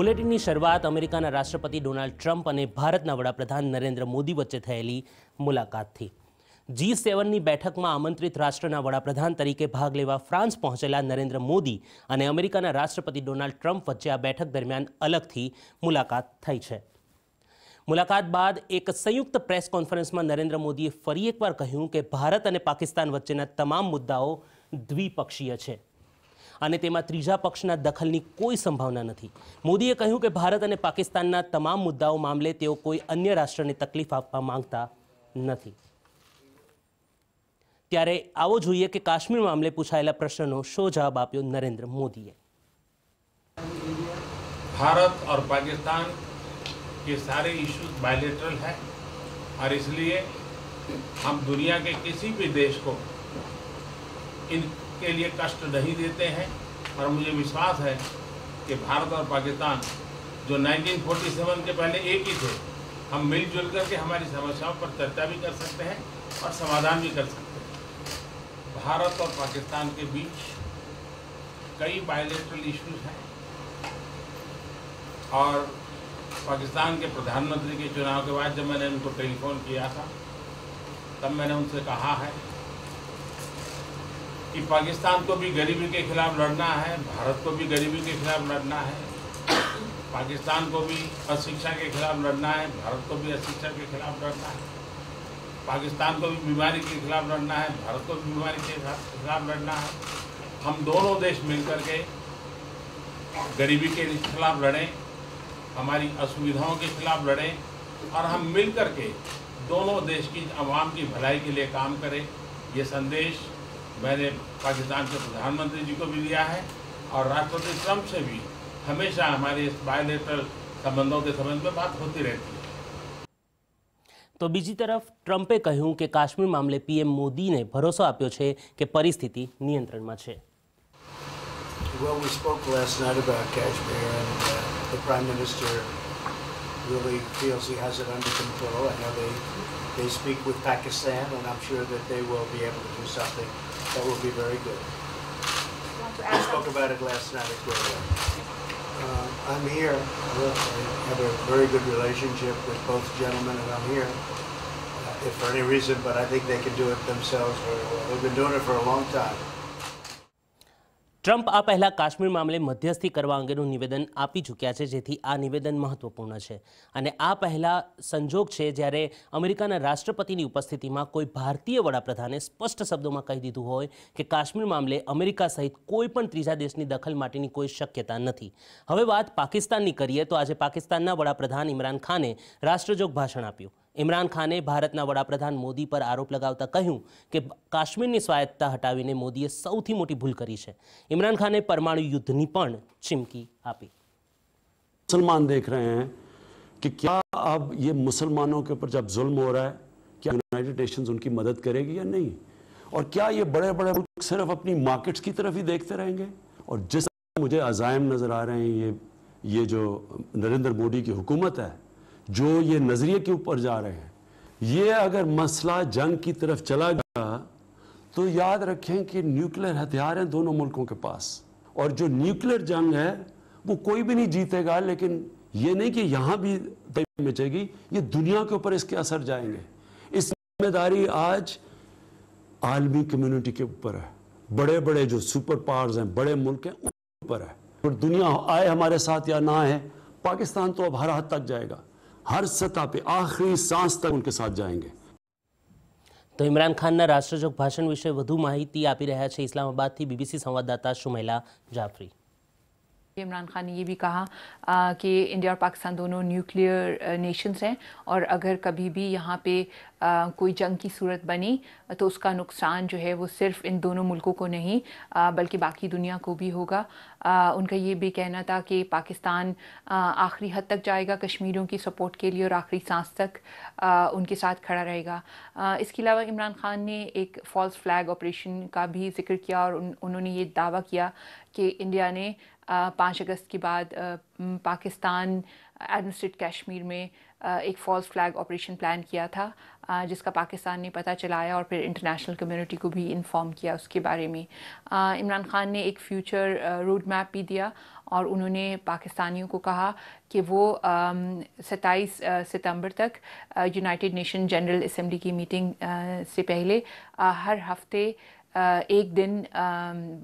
બુલેટિનની શરૂઆત અમેરિકાના રાષ્ટ્રપતિ ડોનાલ્ડ ટ્રમ્પ અને ભારતના વડાપ્રધાન નરેન્દ્ર મોદી વચ્ચે થયેલી મુલાકાતથી જી સેવનની બેઠકમાં આમંત્રિત રાષ્ટ્રના વડાપ્રધાન તરીકે ભાગ લેવા ફ્રાન્સ પહોંચેલા નરેન્દ્ર મોદી અને અમેરિકાના રાષ્ટ્રપતિ ડોનાલ્ડ ટ્રમ્પ વચ્ચે આ બેઠક દરમિયાન અલગથી મુલાકાત થઈ છે મુલાકાત બાદ એક સંયુક્ત પ્રેસ કોન્ફરન્સમાં નરેન્દ્ર મોદીએ ફરી એકવાર કહ્યું કે ભારત અને પાકિસ્તાન વચ્ચેના તમામ મુદ્દાઓ દ્વિપક્ષીય છે અને તેમાં ત્રીજા પક્ષના દખલની કોઈ સંભાવના નથી મોદીએ કહ્યું કે ભારત અને પાકિસ્તાનના તમામ મુદ્દાઓ મામલે તેઓ કોઈ અન્ય રાષ્ટ્રને તકલીફ આપવા માંગતા નથી ત્યારે આવો જોઈએ કે કાશ્મીર મામલે પૂછાયેલા પ્રશ્નનો શો જવાબ આપ્યો નરેન્દ્ર મોદીએ भारत और पाकिस्तान के सारे इश्यूज बायलेटरल हैं और इसलिए हम दुनिया के किसी भी देश को के लिए कष्ट नहीं देते हैं और मुझे विश्वास है कि भारत और पाकिस्तान जो 1947 के पहले एक ही थे हम मिलजुल करके हमारी समस्याओं पर चर्चा भी कर सकते हैं और समाधान भी कर सकते हैं भारत और पाकिस्तान के बीच कई बायोलेट्रल इश्यूज हैं और पाकिस्तान के प्रधानमंत्री के चुनाव के बाद जब मैंने उनको टेलीफोन किया था तब मैंने उनसे कहा है कि पाकिस्तान को भी गरीबी के खिलाफ लड़ना है भारत को भी गरीबी के खिलाफ लड़ना है पाकिस्तान को भी अशिक्षा के खिलाफ लड़ना है भारत को भी अशिक्षा के खिलाफ लड़ना है पाकिस्तान को भी बीमारी के खिलाफ लड़ना है भारत को भी बीमारी के खिलाफ लड़ना है हम दोनों देश मिलकर के गरीबी के खिलाफ लड़ें हमारी असुविधाओं के खिलाफ लड़ें और हम मिल के दोनों देश की आवाम की भलाई के लिए काम करें ये संदेश मैंने पाकिस्तान के प्रधानमंत्री जी को भी लिया है और राष्ट्रपति ट्रंप से भी हमेशा हमारे इस बायोलेटरल संबंधों के संबंध में बात होती रहती है તો બીજી તરફ ટ્રમ્પે કહ્યું કે કાશ્મીર મામલે પીએમ મોદીને ભરોસો આપ્યો છે કે પરિસ્થિતિ નિયંત્રણમાં છે Well, we spoke last night about Kashmir, and uh, the Prime Minister really feels he has it under control. I know they, they speak with Pakistan, and I'm sure that they will be able to do something That will be very good. I spoke about it last night Uh, I'm here. I have a very good relationship with both gentlemen, and I'm here. Uh, if for any reason, but I think they can do it themselves very well. They've been doing it for a long time. Trump આ પહેલાં કાશ્મીર મામલે મધ્યસ્થી કરવા અંગેનું નિવેદન આપી ચૂક્યા છે જેથી આ નિવેદન મહત્વપૂર્ણ છે અને આ પહેલાં સંજોગ છે જ્યારે અમેરિકાના રાષ્ટ્રપતિની ઉપસ્થિતિમાં કોઈ ભારતીય વડાપ્રધાને સ્પષ્ટ શબ્દોમાં કહી દીધું હોય કે કાશ્મીર મામલે અમેરિકા સહિત કોઈ પણ ત્રીજા દેશની દખલ માટેની કોઈ શક્યતા નથી હવે વાત પાકિસ્તાનની કરીએ તો આજે પાકિસ્તાનના વડાપ્રધાન ઇમરાન ખાને રાષ્ટ્રજોગ ભાષણ આપ્યું ઇમરાન ખાને ભારતના વડાપ્રધાન મોદી પર આરોપ લગાવતા કહ્યું કે કાશ્મીરની સ્વાયત્તતા હટાવીને મોદીએ સૌથી મોટી ભૂલ કરી છે ઇમરાન ખાને परमाणु युद्ध की ચીમકી आपी मुसलमान देख रहे हैं कि क्या अब ये मुसलमानों के ऊपर जब जुल्म हो रहा है क्या यूनाइटेड नेशंस उनकी मदद करेगी या नहीं और क्या ये बड़े बड़े मुल्क सिर्फ अपनी मार्केट्स की तरफ ही देखते रहेंगे और जिस मुझे अजायम नज़र आ रहे हैं ये ये जो नरेंद्र मोदी की हुकूमत है जो ये नज़रिए के ऊपर जा रहे हैं ये अगर मसला जंग की तरफ चला गया तो याद रखें कि न्यूक्लियर हथियार हैं दोनों मुल्कों के पास और जो न्यूक्लियर जंग है वो कोई भी नहीं जीतेगा लेकिन ये नहीं कि यहाँ भी मचेगी ये दुनिया के ऊपर इसके असर जाएंगे इस जिम्मेदारी आज आलमी कम्युनिटी के ऊपर है बड़े बड़े जो सुपर पावर्स हैं बड़े मुल्क हैं उनके ऊपर है और दुनिया आए हमारे साथ या ना आए पाकिस्तान तो अब हर हद तक जाएगा हर सतह पे आखिरी सांस तक उनके साथ जाएंगे તો ઇમરાન ખાનના રાષ્ટ્રજોગ ભાષણ વિશે વધુ માહિતી આપી રહ્યા છે ઇસ્લામાબાદથી બીબીસી સંવાદદાતા શુમૈલા જાફરી इमरान खान ने ये भी कहा आ, कि इंडिया और पाकिस्तान दोनों न्यूक्लियर नेशंस हैं और अगर कभी भी यहाँ पे आ, कोई जंग की सूरत बनी तो उसका नुकसान जो है वो सिर्फ इन दोनों मुल्कों को नहीं आ, बल्कि बाकी दुनिया को भी होगा आ, उनका ये भी कहना था कि पाकिस्तान आखिरी हद तक जाएगा कश्मीरियों की सपोर्ट के लिए और आखिरी सांस तक आ, उनके साथ खड़ा रहेगा आ, इसके अलावा इमरान खान ने एक फॉल्स फ्लैग ऑपरेशन का भी जिक्र किया और उन, उन्होंने ये दावा किया कि इंडिया ने पाँच अगस्त के बाद पाकिस्तान एडमिनिस्ट्रेट कश्मीर में एक फॉल्स फ्लैग ऑपरेशन प्लान किया था जिसका पाकिस्तान ने पता चलाया और फिर इंटरनेशनल कम्युनिटी को भी इन्फॉर्म किया उसके बारे में इमरान खान ने एक फ्यूचर रोड मैप भी दिया और उन्होंने पाकिस्तानियों को कहा कि वो सत्ताईस सितंबर तक यूनाइटेड नेशन जनरल असम्बली की मीटिंग से पहले हर हफ्ते एक दिन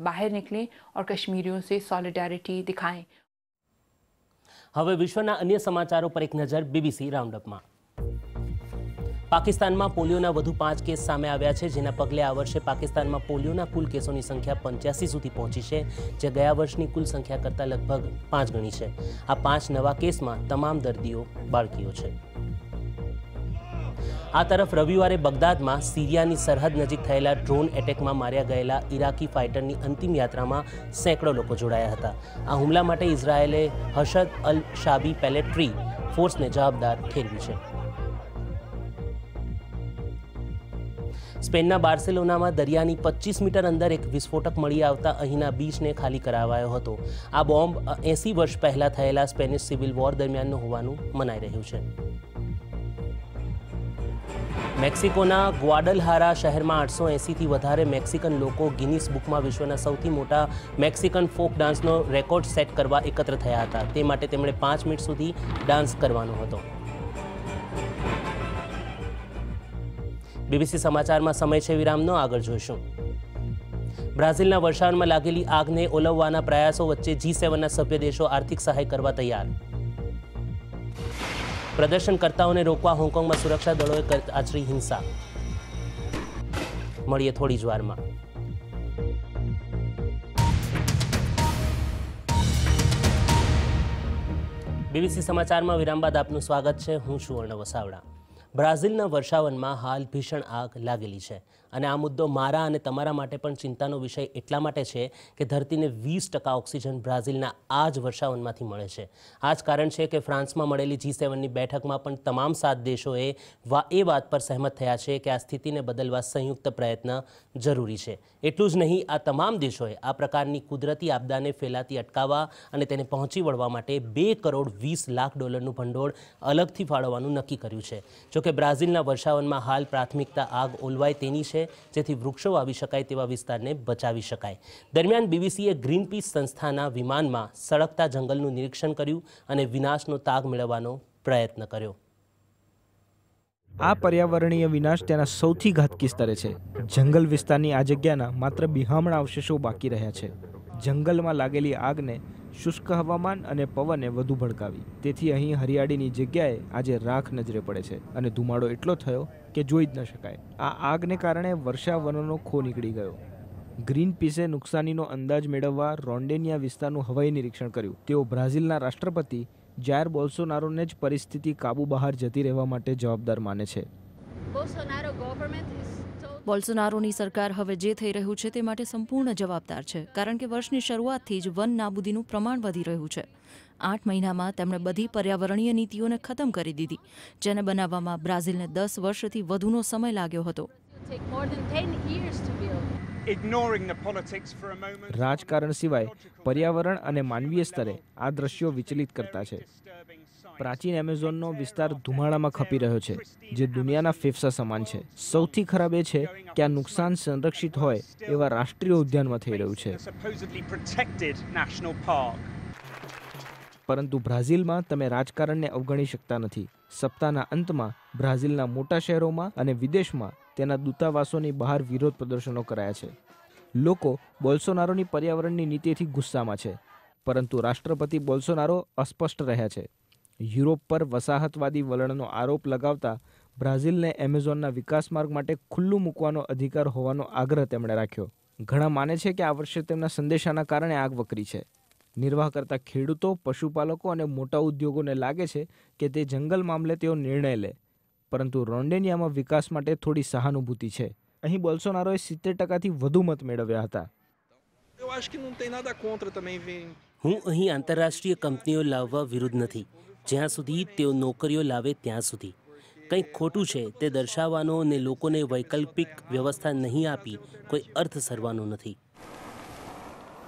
बाहर निकलें और कश्मीरियों से सॉलिडारिटी दिखाएं હવે વિશ્વના અન્ય સમાચારો પર એક નજર બીબીસી રાઉન્ડઅપમાં પાકિસ્તાનમાં પોલિયોના વધુ પાંચ કેસ સામે આવ્યા છે જેના પગલે આ વર્ષે પાકિસ્તાનમાં પોલિયોના કુલ કેસોની સંખ્યા પંચ્યાસી સુધી પહોંચી છે જે ગયા વર્ષની કુલ સંખ્યા કરતાં લગભગ પાંચ ગણી છે આ પાંચ નવા કેસમાં તમામ દર્દીઓ બાળકીઓ છે આ તરફ રવિવારે બગદાદમાં સીરિયાની સરહદ નજીક થયેલા ડ્રોન એટેકમાં માર્યા ગયેલા ઇરાકી ફાઇટરની અંતિમ યાત્રામાં સેંકડો લોકો જોડાયા હતા આ હુમલા માટે ઇઝરાયેલે હશદ અલ શાબી પેલેટ્રી ફોર્સને જવાબદાર ઠેરવી છે સ્પેનના બાર્સેલોનામાં દરિયાની પચીસ મીટર અંદર એક વિસ્ફોટક મળી આવતા અહીંના બીચને ખાલી કરાવાયો હતો આ બોમ્બ એંસી વર્ષ પહેલાં થયેલા સ્પેનિશ સિવિલ વોર દરમિયાનનો હોવાનું મનાઈ રહ્યું છે મેક્સિકોના ગ્વાડલહારા શહેરમાં આઠસો એંસીથી વધારે મેક્સિકન લોકો ગિનિસ બુકમાં વિશ્વના સૌથી મોટા મેક્સિકન ફોક ડાન્સનો રેકોર્ડ સેટ કરવા એકત્ર થયા હતા તે માટે તેમણે પાંચ મિનિટ સુધી ડાન્સ કરવાનો હતો બીબીસી સમાચારમાં સમય છે વિરામનો આગળ જોઈશું બ્રાઝિલના વર્ષાવનમાં લાગેલી આગને ઓલવવાના પ્રયાસો વચ્ચે જી સેવનના સભ્ય દેશો આર્થિક સહાય કરવા તૈયાર પ્રદર્શનકર્તાઓને રોકવા હોંગકોંગમાં સુરક્ષા દળોએ આચરી હિંસા મળીએ થોડી જ વારમાં બીબીસી સમાચારમાં વિરામ બાદ આપનું સ્વાગત છે હું સુવર્ણ વસાવડા બ્રાઝિલના વર્ષાવનમાં હાલ ભીષણ આગ લાગેલી છે અને આ મુદ્દો મારા અને તમારા માટે પણ ચિંતાનો વિષય એટલા માટે છે કે ધરતીને વીસ ટકા ઓક્સિજન બ્રાઝિલના આ જ વર્ષાવનમાંથી મળે છે આ જ કારણ છે કે ફ્રાન્સમાં મળેલી જી સેવનની બેઠકમાં પણ તમામ સાત દેશોએ એ વાત પર સહેમત થયા છે કે આ સ્થિતિને બદલવા સંયુક્ત પ્રયત્ન જરૂરી છે એટલું જ નહીં આ તમામ દેશોએ આ પ્રકારની કુદરતી આપદાને ફેલાતી અટકાવવા અને તેને પહોંચી વળવા માટે બે કરોડ વીસ લાખ ડોલરનું ભંડોળ અલગથી ફાળવવાનું નક્કી કર્યું છે જોકે બ્રાઝિલના વર્ષાવનમાં હાલ પ્રાથમિકતા આગ ઓલવાય તેની છે જેથી વૃક્ષો વાવી શકાય તેવા વિસ્તારને બચાવી શકાય દરમિયાન બીબીસીએ ગ્રીન પીસ સંસ્થાના વિમાનમાં સળગતા જંગલનું નિરીક્ષણ કર્યું અને વિનાશનો તાગ મેળવવાનો પ્રયત્ન કર્યો આ પર્યાવરણીય વિનાશ તેના સૌથી ઘાતકી સ્તરે છે જંગલ વિસ્તારની આ જગ્યાના માત્ર બિહામણા અવશેષો બાકી રહ્યા છે જંગલમાં લાગેલી આગને શુષ્ક હવામાન અને પવને વધુ ભડકાવી તેથી અહીં હરિયાળીની જગ્યાએ આજે રાખ નજરે પડે છે અને ધુમાડો એટલો થયો કે જોઈ જ ન શકાય આ આગને કારણે વર્ષાવનોનો ખો નીકળી ગયો ગ્રીન પીસે નુકસાનીનો અંદાજ મેળવવા રોન્ડેનિયા વિસ્તારનું હવાઈ નિરીક્ષણ કર્યું તેઓ બ્રાઝિલના રાષ્ટ્રપતિ જાયર બોલ્સોનારોને જ પરિસ્થિતિ કાબુ બહાર જતી રહેવા માટે જવાબદાર માને છે Bolsonaro government બોલ્સનારોની સરકાર હવે જે થઈ રહ્યું છે તે માટે સંપૂર્ણ જવાબદાર છે કારણ કે વર્ષની શરૂઆતથી જ વન નાબૂદીનું પ્રમાણ વધી રહ્યું છે આઠ મહિનામાં તેમણે બધી પર્યાવરણીય નીતિઓને ખતમ કરી દીધી જેને બનાવવામાં બ્રાઝિલને દસ વર્ષથી વધુનો સમય લાગ્યો હતો રાજકારણ સિવાય પર્યાવરણ અને માનવીય સ્તરે આ દ્રશ્યો વિચલિત કરતા છે પ્રાચીન એમેઝોનનો વિસ્તાર ધુમાડામાં ખપી રહ્યો છે જે દુનિયાના ફેફસા સમાન છે સૌથી ખરાબ એ છે કે આ નુકસાન સંરક્ષિત હોય એવા રાષ્ટ્રીય ઉદ્યાનમાં થઈ રહ્યું છે પરંતુ બ્રાઝિલમાં તમે રાજકારણને અવગણી શકતા નથી સપ્તાહના અંતમાં બ્રાઝિલના મોટા શહેરોમાં અને વિદેશમાં તેના દૂતાવાસોની બહાર વિરોધ પ્રદર્શનો કરાયા છે લોકો બોલ્સોનારોની પર્યાવરણની નીતિથી ગુસ્સામાં છે પરંતુ રાષ્ટ્રપતિ બોલ્સોનારો અસ્પષ્ટ રહ્યા છે યુરોપ પર વસાહતવાદી વલણનો આરોપ લગાવતા બ્રાઝિલને એમેઝોનના વિકાસ માર્ગ માટે ખુલ્લું મૂકવાનો અધિકાર હોવાનો આગ્રહ તેમણે રાખ્યો ઘણા માને છે કે આ વર્ષે તેમના સંદેશાના કારણે આગ વકરી છે નિર્વાહ કરતા ખેડૂતો પશુપાલકો અને મોટા ઉદ્યોગોને લાગે છે કે તે જંગલ મામલે તેઓ નિર્ણય લે પરંતુ રોન્ડેનિયામાં વિકાસ માટે થોડી સહાનુભૂતિ છે અહીં બોલ્સોનારોએ સિત્તેર ટકાથી વધુ મત મેળવ્યા હતા હું અહીં આંતરરાષ્ટ્રીય કંપનીઓ લાવવા વિરુદ્ધ નથી જ્યાં સુધી તેઓ નોકરીઓ લાવે ત્યાં સુધી કંઈક ખોટું છે તે દર્શાવવાનો અને લોકોને વૈકલ્પિક વ્યવસ્થા નહીં આપી કોઈ અર્થ સરવાનો નથી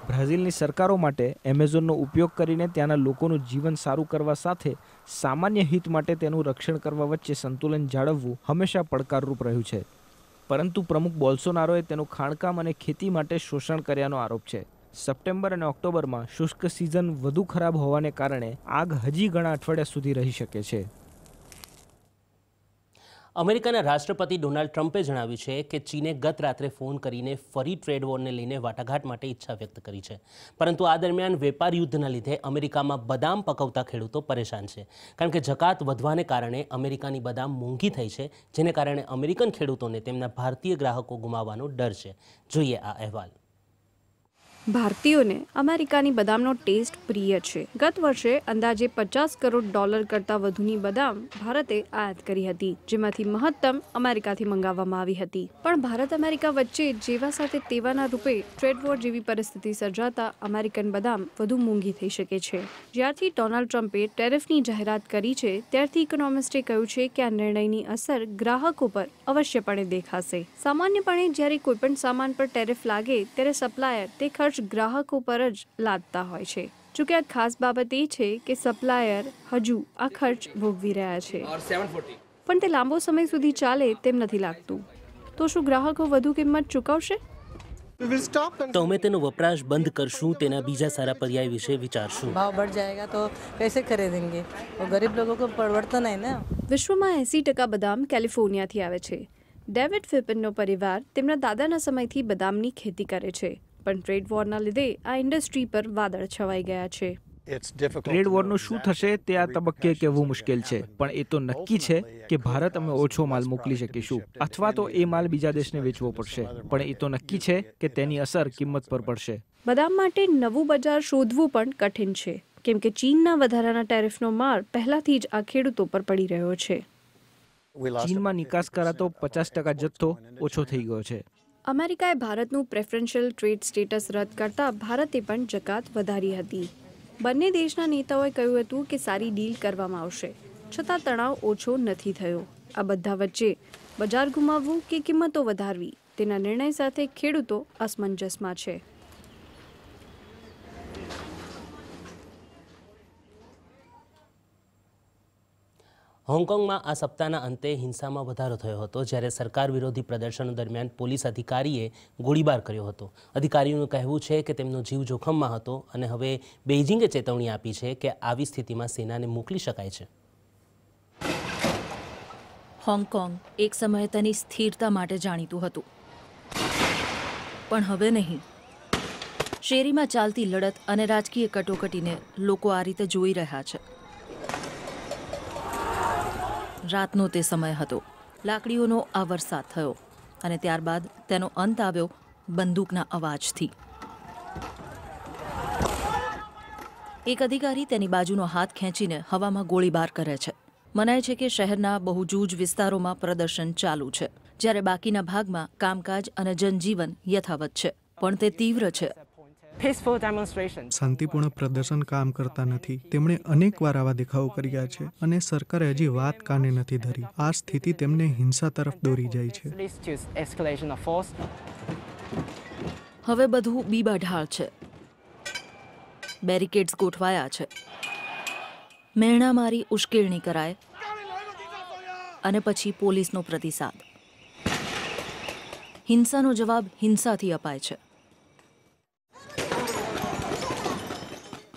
બ્રાઝિલની સરકારો માટે એમેઝોનનો ઉપયોગ કરીને ત્યાંના લોકોનું જીવન સારું કરવા સાથે સામાન્ય હિત માટે તેનું રક્ષણ કરવા વચ્ચે સંતુલન જાળવવું હંમેશા પડકારરૂપ રહ્યું છે પરંતુ પ્રમુખ બોલ્સોનારોએ તેનું ખાણકામ અને ખેતી માટે શોષણ કર્યાનો આરોપ છે સપ્ટેમ્બર અને ઓક્ટોબરમાં શુષ્ક સિઝન વધુ ખરાબ હોવાને કારણે આગ હજી ઘણા અઠવાડિયા સુધી રહી શકે છે અમેરિકાના રાષ્ટ્રપતિ ડોનાલ્ડ ટ્રમ્પે જણાવ્યું છે કે ચીને ગત રાત્રે ફોન કરીને ફરી ટ્રેડ વોરને લઈને વાટાઘાટ માટે ઈચ્છા વ્યક્ત કરી છે પરંતુ આ દરમિયાન વેપાર યુદ્ધના લીધે અમેરિકામાં બદામ પકવતા ખેડૂતો પરેશાન છે કારણ કે જકાત વધવાને કારણે અમેરિકાની બદામ મોંઘી થઈ છે જેને કારણે અમેરિકન ખેડૂતોને તેમના ભારતીય ગ્રાહકો ગુમાવવાનો ડર છે જોઈએ આ અહેવાલ ભારતીયોને અમેરિકાની બદામનો ટેસ્ટ પ્રિય છે ગત વર્ષે અંદાજે પચાસ કરોડ ડોલર કરતાં વધુની બદામ ભારતે આયાત કરી હતી જેમાંથી મહત્તમ અમેરિકાથી મંગાવવામાં આવી હતી પણ ભારત અમેરિકા વચ્ચે જેવા સાથે તેવાના રૂપે ટ્રેડ વોર જેવી પરિસ્થિતિ સર્જાતા અમેરિકન બદામ વધુ મોંઘી થઈ શકે છે જ્યારથી ડોનાલ્ડ ટ્રમ્પે ટેરિફની જાહેરાત કરી છે ત્યારથી ઇકોનોમિસ્ટે કહ્યું છે કે આ નિર્ણયની અસર ગ્રાહકો પર અવશ્યપણે દેખાશે સામાન્યપણે જ્યારે કોઈપણ સામાન પર ટેરિફ લાગે ત્યારે સપ્લાયર તે ખર્ચ ગ્રાહકો પર જ લાદતા હોય છે જોકે આ ખાસ બાબત એ છે કે સપ્લાયર હજુ આ ખર્ચ ભોગવી રહ્યા છે પણ તે લાંબો સમય સુધી ચાલે તેમ નથી લાગતું તો શું ગ્રાહકો વધુ કિંમત ચૂકવશે તો અમે તેનો વપરાશ બંધ કરશું તેના બીજા સારા પર્યાય વિશે વિચારશું ભાવ બઢ जाएगा તો कैसे खरीदेंगे वो गरीब लोगों को परवड़ता નહીં ना વિશ્વમાં 80% બદામ કેલિફોર્નિયાથી આવે છે ડેવિડ ફિપનનો પરિવાર તેમના દાદાના સમયથી બદામની ખેતી કરે છે પણ ટ્રેડ વોરના લીધે આ ઇન્ડસ્ટ્રી પર વાદળ છવાઈ ગયા છે ટ્રેડ વોરનું શું થશે તે આ તબક્કે કહેવું મુશ્કેલ છે પણ એ તો નક્કી છે કે ભારત અમે ઓછો માલ મોકલી શકીશું અથવા તો એ માલ બીજા દેશને વેચવો પડશે પણ એ તો નક્કી છે કે તેની અસર કિંમત પર પડશે બદામ માટે નવું બજાર શોધવું પણ કઠિન છે કેમ કે ચીનના વધારાના ટેરિફનો માર પહેલાથી જ આ ખેડૂતો પર પડી રહ્યો છે ચીનમાં નિકાસ કરાતો પચાસ ટકા જથ્થો ઓછો થઈ ગયો છે અમેરિકાએ ભારતનું પ્રેફરન્શિયલ ટ્રેડ સ્ટેટસ રદ કરતાં ભારતે પણ જકાત વધારી હતી બંને દેશના નેતાઓએ કહ્યું હતું કે સારી ડીલ કરવામાં આવશે છતાં તણાવ ઓછો નથી થયો આ બધા વચ્ચે બજાર ગુમાવવું કે કિંમતો વધારવી તેના નિર્ણય સાથે ખેડૂતો અસમંજસમાં છે હોંગકોંગમાં આ સપ્તાહના અંતે હિંસામાં વધારો થયો હતો જ્યારે સરકાર વિરોધી પ્રદર્શન દરમિયાન પોલીસ અધિકારીએ ગોળીબાર કર્યો હતો અધિકારીઓનું કહેવું છે કે તેમનો જીવ જોખમમાં હતો અને હવે બેઇજિંગે ચેતવણી આપી છે કે આવી સ્થિતિમાં સેનાને મોકલી શકાય છે હોંગકોંગ એક સમયે તેની સ્થિરતા માટે જાણીતું હતું પણ હવે નહીં શેરીમાં ચાલતી લડત અને રાજકીય કટોકટીને લોકો આ રીતે જોઈ રહ્યા છે રાતનો તે સમય હતો લાકડીઓનો આ વરસાદ થયો અને ત્યારબાદ તેનો અંત આવ્યો બંદૂકના અવાજથી એક અધિકારી તેની બાજુનો હાથ ખેંચીને હવામાં ગોળીબાર કરે છે મનાય છે કે શહેરના બહુ જૂજ વિસ્તારોમાં પ્રદર્શન ચાલુ છે જ્યારે બાકીના ભાગમાં કામકાજ અને જનજીવન યથાવત છે પણ તે તીવ્ર છે શાંતિપૂર્ણ પ્રદર્શન કામ કરતા નથી તેમણે અનેકવાર આવા દેખાવો કર્યા છે અને સરકારે હજી વાત કાને નથી ધરી આ સ્થિતિ તેમને હિંસા તરફ દોરી જાય છે હવે બધું બીબાઢાળ છે બેરિકેડ્સ ગોઠવાયા છે મેણા મારી ઉશ્કેરણી કરાય અને પછી પોલીસનો પ્રતિસાદ હિંસાનો જવાબ હિંસાથી અપાય છે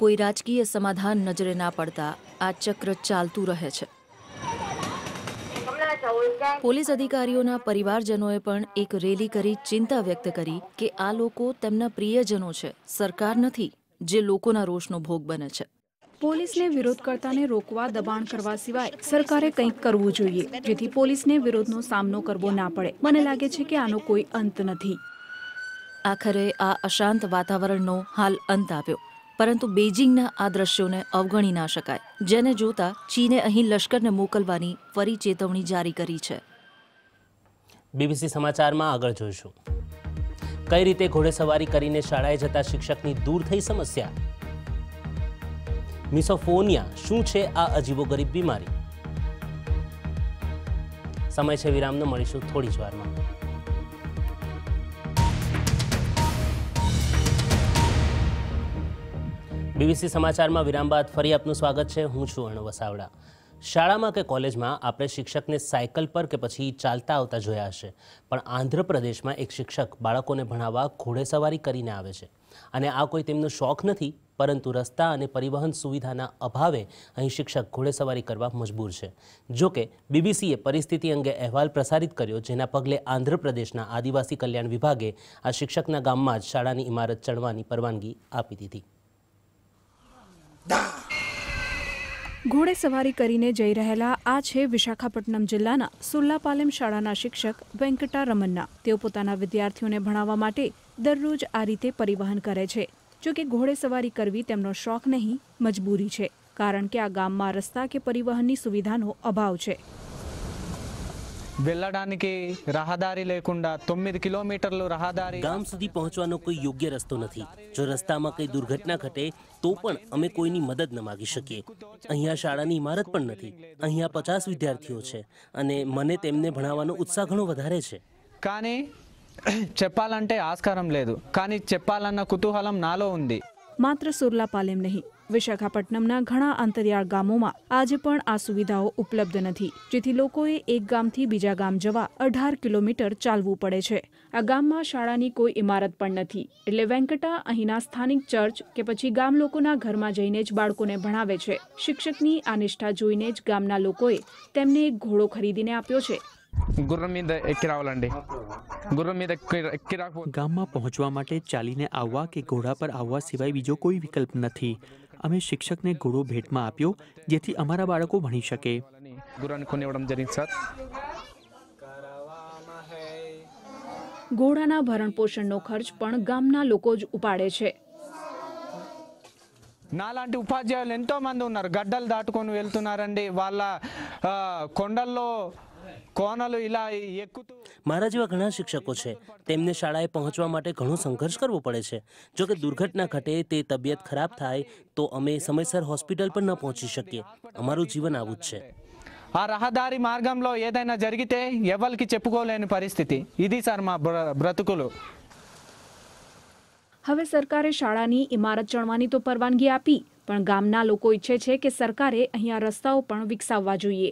કોઈ રાજકીય સમાધાન નજરે ના પડતા આ ચક્ર ચાલતું રહે છે પોલીસ અધિકારીઓના પરિવારજનોએ પણ એક રેલી કરી ચિંતા વ્યક્ત કરી કે આ લોકો તેમના પ્રિયજનો છે સરકાર નથી જે લોકોના રોષનો ભોગ બને છે પોલીસને વિરોધ કરતાને રોકવા દબાણ કરવા સિવાય સરકારે કંઈક કરવું જોઈએ જેથી પોલીસને વિરોધનો સામનો કરવો ના પડે મને લાગે છે કે આનો કોઈ અંત નથી આખરે આ અશાંત વાતાવરણનો હાલ અંત આવ્યો પરંતુ બેઇજિંગના આ દ્રશ્યોને અવગણી ના શકાય જેને જોતા ચીને અહીં લશ્કરને મોકલવાની ફરી ચેતવણી જારી કરી છે બીબીસી સમાચારમાં આગળ જોઈશું કઈ રીતે ઘોડેસવારી કરીને શાળાએ જતા શિક્ષકની દૂર થઈ સમસ્યા મિસોફોનિયા શું છે આ અજીબોગરીબ બીમારી સમય છે વિરામનો મળીશું થોડી જ વારમાં બીબીસી સમાચારમાં વિરામ બાદ ફરી આપનું સ્વાગત છે હું છું અર્ણ વસાવડા શાળામાં કે કોલેજમાં આપણે શિક્ષકને સાયકલ પર કે પછી ચાલતા આવતા જોયા હશે પણ આંધ્રપ્રદેશમાં એક શિક્ષક બાળકોને ભણાવવા ઘોડેસવારી કરીને આવે છે અને આ કોઈ તેમનો શોખ નથી પરંતુ રસ્તા અને પરિવહન સુવિધાના અભાવે અહીં શિક્ષક ઘોડેસવારી કરવા મજબૂર છે જોકે બીબીસીએ પરિસ્થિતિ અંગે અહેવાલ પ્રસારિત કર્યો જેના પગલે આંધ્રપ્રદેશના આદિવાસી કલ્યાણ વિભાગે આ શિક્ષકના ગામમાં જ શાળાની ઇમારત ચડવાની પરવાનગી આપી દીધી ઘોડે સવારી કરીને જઈ રહેલા આ છે વિશાખાપટ્ટનમ જિલ્લાના સુલ્લાપાલેમ શાળાના શિક્ષક વેંકટા રમન્ના તેઓ પોતાના વિદ્યાર્થીઓને ભણાવવા માટે દરરોજ આ રીતે પરિવહન કરે છે જોકે ઘોડે સવારી કરવી તેમનો શોખ નહીં મજબૂરી છે કારણ કે આ ગામમાં રસ્તા કે પરિવહનની સુવિધાનો અભાવ છે వెళ్ళడానికి రహదారి లేకుండా తొమ్మిది కిలోమీటర్లు రహదారి ગામ સુધી પહોંચવાનો કોઈ યોગ્ય રસ્તો નથી જો રસ્તામાં કંઈ દુર્ઘટના ઘટે તો પણ અમે કોઈની મદદ ન માગી શકીએ અહીંયા શાળાની ઇમારત પણ નથી અહીંયા પચાસ વિદ્યાર્થીઓ છે અને મને તેમને ભણાવવાનો ઉત્સાહ ઘણો વધારે છે కానీ చెప్పాలంటే ఆస్కారం లేదు కానీ చెప్పాలన్న కుతూహలం నాలో ఉంది માત્ર સુરલા પાલેમ નહીં વિશાખાપટ્ટનમના ઘણા અંતરિયાળ ગામોમાં આજે પણ આ સુવિધાઓ ઉપલબ્ધ નથી જેથી લોકોએ એક ગામથી બીજા ગામ જવા અઢાર કિલોમીટર ચાલવું પડે છે આ ગામમાં શાળાની કોઈ ઇમારત પણ નથી એટલે વેંકટા અહીંના સ્થાનિક ચર્ચ કે પછી ગામ લોકોના ઘરમાં જઈને જ બાળકોને ભણાવે છે શિક્ષકની આ નિષ્ઠા જોઈને જ ગામના લોકોએ તેમને એક ઘોડો ખરીદીને આપ્યો છે ગુર્રમ మీద ఎక్కి రావాలండి ગુર્રમ మీద ગામમાં પહોંચવા માટે ચાલીને આવવા કે ઘોડા પર આવવા સિવાય બીજો કોઈ વિકલ્પ નથી અમે શિક્ષકને ઘોડો ભેટમાં આપ્યો જેથી અમારા બાળકો ભણી શકે ગુરાને કોનેવડમ જરી સર ઘોડાના ભરણપોષણનો ખર્ચ પણ ગામના લોકો જ ઉપાડે છે నాలాంటి ఉపాధ్యాయులు ఎంతోమంది ఉన్నారు గడ్డలు దాటుకొని వెళ్తున్నారండి వాళ్ళ కొండల్లో કોનలు ఇలా ఎక్కుతూ મારા જેવા ઘણા શિક્ષકો છે તેમને શાળાએ પહોંચવા માટે ઘણો સંઘર્ષ કરવો પડે છે જો કે દુર્ઘટના ઘટે તે તબિયત ખરાબ થાય તો અમે સમયસર હોસ્પિટલ પર ન પહોંચી શકીએ અમારું જીવન આવું જ છે ఆ రహదారి మార్గంలో ఏదైనా జరిగితే ఎవరికి చెప్పుకోలేని પરિસ્થિતિ ఇది సార్ మా బ్రతుకులు હવે સરકારે શાળાની ઇમારત જણવાની તો પરવાનગી આપી પણ ગામના લોકો ઈચ્છે છે કે સરકારે અહીંયા રસ્તાઓ પણ વિકસાવવા જોઈએ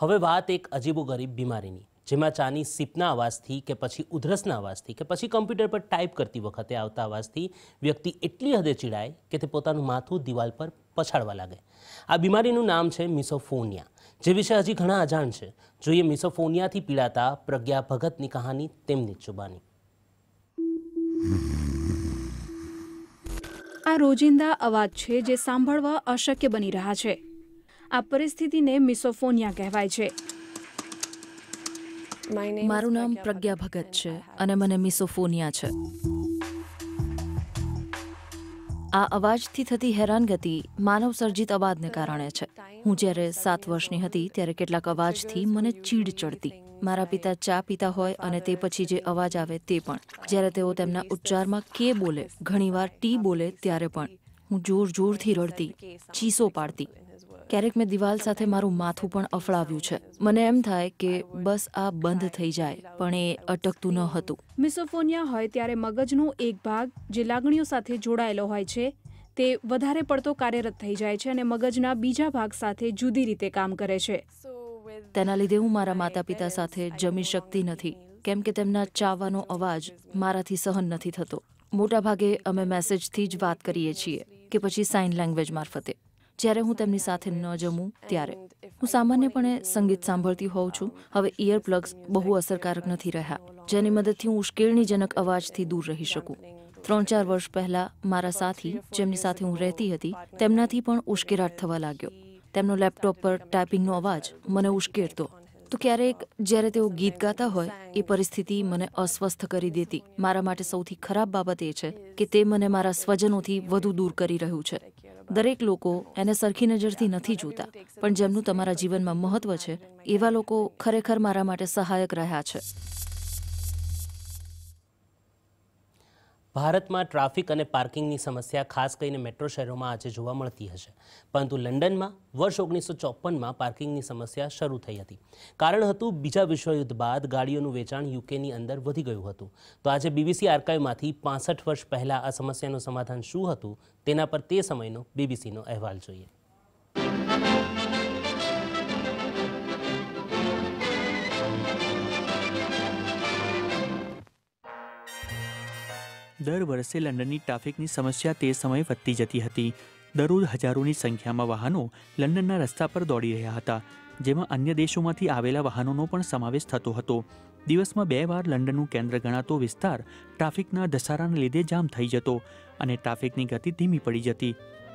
હવે વાત એક અજીબો ગરીબ બીમારીની જેમાં ચાની સીપના અવાજથી કે પછી ઉધરસના અવાજથી કે પછી કમ્પ્યુટર પર ટાઈપ કરતી વખતે આવતા અવાજથી વ્યક્તિ એટલી હદે ચીડાય કે તે પોતાનું માથું દિવાલ પર પછાડવા લાગે આ બીમારીનું નામ છે મિસોફોનિયા જે વિશે હજી ઘણા અજાણ છે જોઈએ મિસોફોનિયાથી પીડાતા પ્રજ્ઞા ભગતની કહાની તેમની જુબાની આ રોજિંદા અવાજ છે જે સાંભળવા અશક્ય બની રહ્યા છે આ પરિસ્થિતિને મિસોફોનિયા કહેવાય છે મારું નામ પ્રજ્ઞા ભગત છે અને મને મિસોફોનિયા છે આ અવાજથી થતી હેરાનગતિ માનવ સર્જિત અવાજને કારણે છે હું જ્યારે સાત વર્ષની હતી ત્યારે કેટલાક અવાજથી મને ચીડ ચડતી મારા પિતા ચા પીતા હોય અને તે પછી જે અવાજ આવે તે પણ જ્યારે તેઓ તેમના ઉચ્ચારમાં કે બોલે ઘણીવાર ટી બોલે ત્યારે પણ હું જોર જોરથી રડતી ચીસો પાડતી ક્યારેક મેં દિવાલ સાથે મારું માથું પણ અફડાવ્યું છે મને એમ થાય કે બસ આ બંધ થઈ જાય પણ એ અટકતું ન હતું મિસોફોનિયા હોય ત્યારે મગજનો એક ભાગ જે લાગણીઓ સાથે જોડાયેલો હોય છે તે વધારે પડતો કાર્યરત થઈ જાય છે અને મગજના બીજા ભાગ સાથે જુદી રીતે કામ કરે છે તેના લીધે હું મારા માતા પિતા સાથે જમી શકતી નથી કેમ કે તેમના ચાવવાનો અવાજ મારાથી સહન નથી થતો મોટાભાગે અમે મેસેજથી જ વાત કરીએ છીએ કે પછી સાઇન લેંગ્વેજ મારફતે જ્યારે હું તેમની સાથે ન જમું ત્યારે હું સામાન્યપણે સંગીત સાંભળતી હોઉં છું હવે ઇયર પ્લગ્સ બહુ અસરકારક નથી રહ્યા જેની મદદથી હું ઉશ્કેરણીજનક અવાજથી દૂર રહી શકું ત્રણ ચાર વર્ષ પહેલા મારા સાથી જેમની સાથે હું રહેતી હતી તેમનાથી પણ ઉશ્કેરાટ થવા લાગ્યો તેમનો લેપટોપ પર ટાઈપિંગનો અવાજ મને ઉશ્કેરતો તો ક્યારેક જ્યારે તેઓ ગીત ગાતા હોય એ પરિસ્થિતિ મને અસ્વસ્થ કરી દેતી મારા માટે સૌથી ખરાબ બાબત એ છે કે તે મને મારા સ્વજનોથી વધુ દૂર કરી રહ્યું છે દરેક લોકો એને સરખી નજરથી નથી જોતા પણ જેમનું તમારા જીવનમાં મહત્વ છે એવા લોકો ખરેખર મારા માટે સહાયક રહ્યા છે ભારતમાં ટ્રાફિક અને પાર્કિંગની સમસ્યા ખાસ કરીને મેટ્રો શહેરોમાં આજે જોવા મળતી હશે પરંતુ લંડનમાં વર્ષ ઓગણીસો ચોપનમાં પાર્કિંગની સમસ્યા શરૂ થઈ હતી કારણ હતું બીજા વિશ્વયુદ્ધ બાદ ગાડીઓનું વેચાણ યુકેની અંદર વધી ગયું હતું તો આજે બીબીસી આર્કાઇવમાંથી પાસઠ વર્ષ પહેલાં આ સમસ્યાનું સમાધાન શું હતું તેના પર તે સમયનો બીબીસીનો અહેવાલ જોઈએ દર વર્ષે લંડનની ટ્રાફિકની સમસ્યા તે સમયે વધતી જતી હતી દરરોજ હજારોની સંખ્યામાં વાહનો લંડનના રસ્તા પર દોડી રહ્યા હતા જેમાં અન્ય દેશોમાંથી આવેલા વાહનોનો પણ સમાવેશ થતો હતો દિવસમાં બે વાર લંડનનું કેન્દ્ર ગણાતો વિસ્તાર ટ્રાફિકના ધસારાને લીધે જામ થઈ જતો અને ટ્રાફિકની ગતિ ધીમી પડી જતી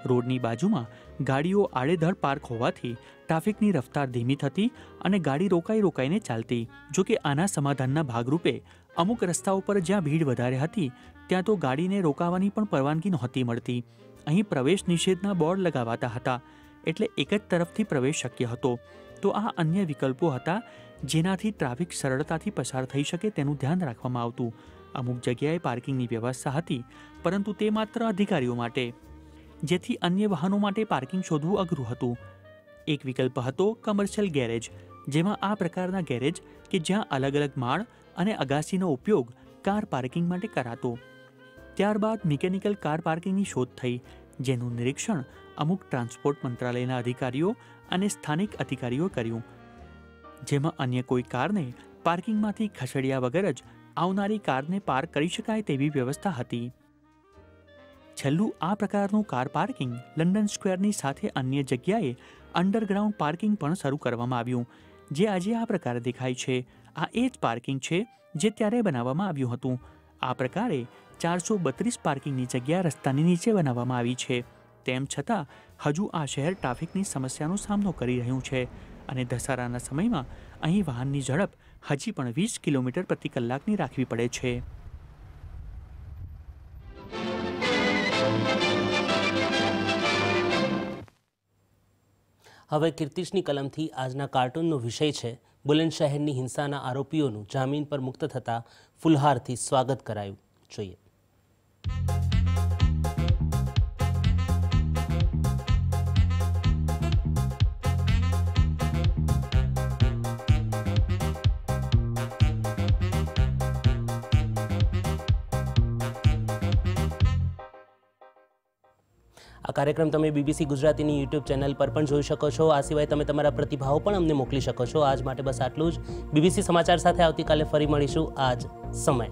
રોડની બાજુમાં ગાડીઓ આડેધડ પાર્ક હોવાથી ટ્રાફિકની રફતાર ધીમી થતી અને ગાડી રોકાઈ રોકાઈને ચાલતી જોકે આના સમાધાનના ભાગરૂપે અમુક રસ્તાઓ પર જ્યાં ભીડ વધારે હતી ત્યાં તો ગાડીને રોકાવાની પણ પરવાનગી નહોતી મળતી અહીં પ્રવેશ નિષેધના બોર્ડ લગાવાતા હતા એટલે એક જ તરફથી પ્રવેશ શક્ય હતો તો આ અન્ય વિકલ્પો હતા જેનાથી ટ્રાફિક સરળતાથી પસાર થઈ શકે તેનું ધ્યાન રાખવામાં આવતું અમુક જગ્યાએ પાર્કિંગની વ્યવસ્થા હતી પરંતુ તે માત્ર અધિકારીઓ માટે જેથી અન્ય વાહનો માટે પાર્કિંગ શોધવું અઘરું હતું એક વિકલ્પ હતો કમર્શિયલ ગેરેજ જેમાં આ પ્રકારના ગેરેજ કે જ્યાં અલગ અલગ માળ અને અગાસીનો ઉપયોગ કાર પાર્કિંગ માટે કરાતો ત્યારબાદ મિકેનિકલ કાર પાર્કિંગની શોધ થઈ જેનું નિરીક્ષણ અમુક ટ્રાન્સપોર્ટ મંત્રાલયના અધિકારીઓ અને સ્થાનિક અધિકારીઓ કર્યું જેમાં અન્ય કોઈ કારને પાર્કિંગમાંથી ખસેડ્યા વગર જ આવનારી કારને પાર્ક કરી શકાય તેવી વ્યવસ્થા હતી છેલ્લું આ પ્રકારનું કાર પાર્કિંગ લંડન સ્ક્વેરની સાથે અન્ય જગ્યાએ અંડરગ્રાઉન્ડ પાર્કિંગ પણ શરૂ કરવામાં આવ્યું જે આજે આ પ્રકારે દેખાય છે આ એ જ પાર્કિંગ છે જે ત્યારે બનાવવામાં આવ્યું હતું આ પ્રકારે ચારસો બત્રીસ પાર્કિંગની જગ્યા રસ્તાની નીચે બનાવવામાં આવી છે તેમ છતાં હજુ આ શહેર ટ્રાફિકની સમસ્યાનો સામનો કરી રહ્યું છે અને ધસારાના સમયમાં અહીં વાહનની ઝડપ હજી પણ વીસ કિલોમીટર પ્રતિ કલાકની રાખવી પડે છે હવે કીર્તિશની કલમથી આજના કાર્ટૂનનો વિષય છે બુલંદશહેરની હિંસાના આરોપીઓનું જામીન પર મુક્ત થતાં ફુલહારથી સ્વાગત કરાયું જોઈએ આ કાર્યક્રમ તમે બીબીસી ગુજરાતીની યુટ્યુબ ચેનલ પર પણ જોઈ શકો છો આ સિવાય તમે તમારા પ્રતિભાવો પણ અમને મોકલી શકો છો આજ માટે બસ આટલું જ બીબીસી સમાચાર સાથે આવતીકાલે ફરી મળીશું આજ સમય